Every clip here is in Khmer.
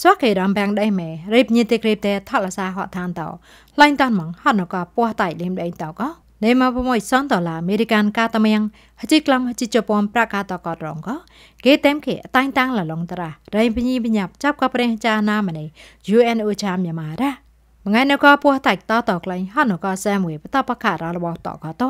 សួរគេរំបាំងដេះមេរៀបញីទេគ្រីបទេថលសាហត់ឋានតោឡាញតាន់ម៉ងហត់ណកពោះតៃលេមដេងតោកោនេមកប្រមួយសនដុល្លារអមេរិកានកាតមៀងហជីក្លំហជីជប៉ុនប្រកាតកតរងកគេតែមគេតាំងតាំងលឡងតារ៉ារៃបញីបញ្ញាប់ចាប់កប្រេងចាណាមនី UN អូចាមយ៉ាម៉ារ៉ាមងៃនកពោះតាច់តតក្លែងហនកសែមួយបតបខររបស់តកត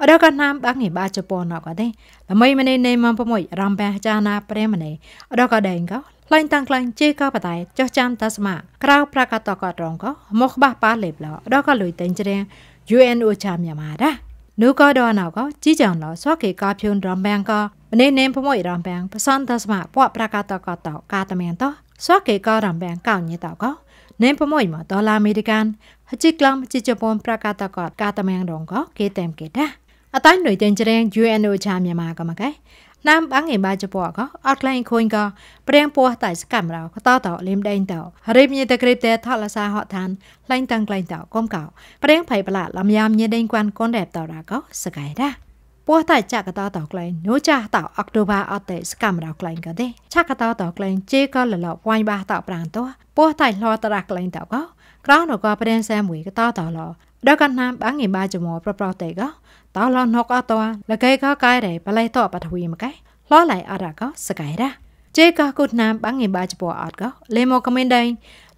អរកណាមបាក់ងីបាចពណកទេល្មីម្នេនៃមំប្រមួយរំបះចាណាព្រេម្នេអរកដែងកលែងតាំងក្លែងជេកបតៃចោះចាំតស្មាក្រៅប្រកាតកតរងកមកបះប៉ាលេបឡអរកលុយតែងជ្រៀង UNO ចាមយ៉ាម៉ារ៉ានូកដណៅកជីចាំឡសកេកភឿនរំបាំងកម្នេនេមប្រមួយរំបាំងបសន្តស្មាពប្រកាតកតកាតមៀងតစွာကေကာရံဘန်ကောက်ညတောက်ကောနင်းပမွိမဒေါ်လာအမေရိကန်ဟချိကလမ်ချိချပွန်ပရကတကကာတမန်ရောင်ကကေတမ်ကေတာအတိုင်းຫນွေတင်ကျရင် UNO ချာမြန်မာကမကဲနမ်ပန်းငင်ပါချပွားကအော့ကလိုင်းခွင်ကပရင်ပွားတိုင်စကမ်ရောကတောတောလင်းဒိန်တောရေမြေတကရိတဲထလစာဟော့ထန်လိုင်းတန်ကလိုင်းတောကုံကောပရင်ဖိုင်ပလာလမယာမြေဒိန်ကွမ်ကွန်ရက်တောရာကစကိုင်တာពោះតែចាក់កតោតោក្លែងញូចាស់តោអុកទូបាអត់ទេស្កម្មរោក្លែងក៏ទេចាក់កតោតោក្លែងជេក៏លលបវាញ់បាសតោប្រាំងតោពោះតែលរតរះក្លែងតោក៏ក្រោនក៏ប្រេនសែមួយកតោតោលដល់កណ្ណាមបាំងឯបាចមោប្រប្រតេក៏តោលណុកអត់តោលកេក៏កែរ៉េបលៃតោបថវីមកែលលៃអរក៏ស្កៃរ៉ាជេក៏គូណាមបាំងឯបាចពោអត់ក៏លេមកមិនដែង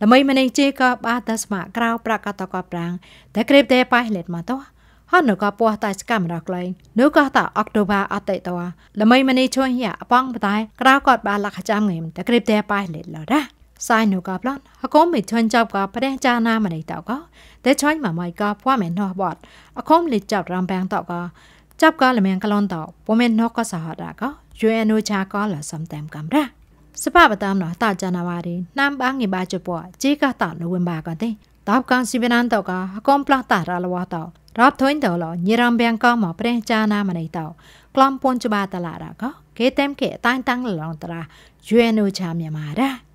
ល្មីម្នេះជេក៏បាតស្មាក្រៅប្រកតកប្រាំងតែក្រេបតែប៉ៃលេតមកតោហនក៏ពោះតែស្កាមរកលែងនោះក៏តាអុកតូបាអតិតោល្មីមនីជួយយ៉ាអបងបតែក្រៅក៏បានលក្ខចាំងឹមតែគ្រីបតែប៉ៃលេលរ៉ាសាយនូកាប្លន់ហកុំមិនជន់ចាប់ក៏ព្រះចាណាមនីតោក៏តែចាញ់មកមកក៏ពួមែននោះបត់អកុំលិចាប់រាំបាំងតោក៏ចាប់ក៏លមៀងក្លន់តោពួមែននោះក៏សហរក៏យូអេនូចាក៏លសំតាមកំរ៉ាសបបតាមនោះតាចាណាវ៉ារីណាំបាងីបាជពជីកតោនូវិមបាក៏ទេតាបកាងស៊ីបណានតោកាកុំផ្លាស់តារលវតោរាប់ធុញតោលញីរំបៀងកោមកព្រះចាណាមណៃតោក្លំពនចបាតឡារកោគេតែមគេតាំងតាំងលងតារាយេនូឆាមយ៉ាម៉ារ៉ា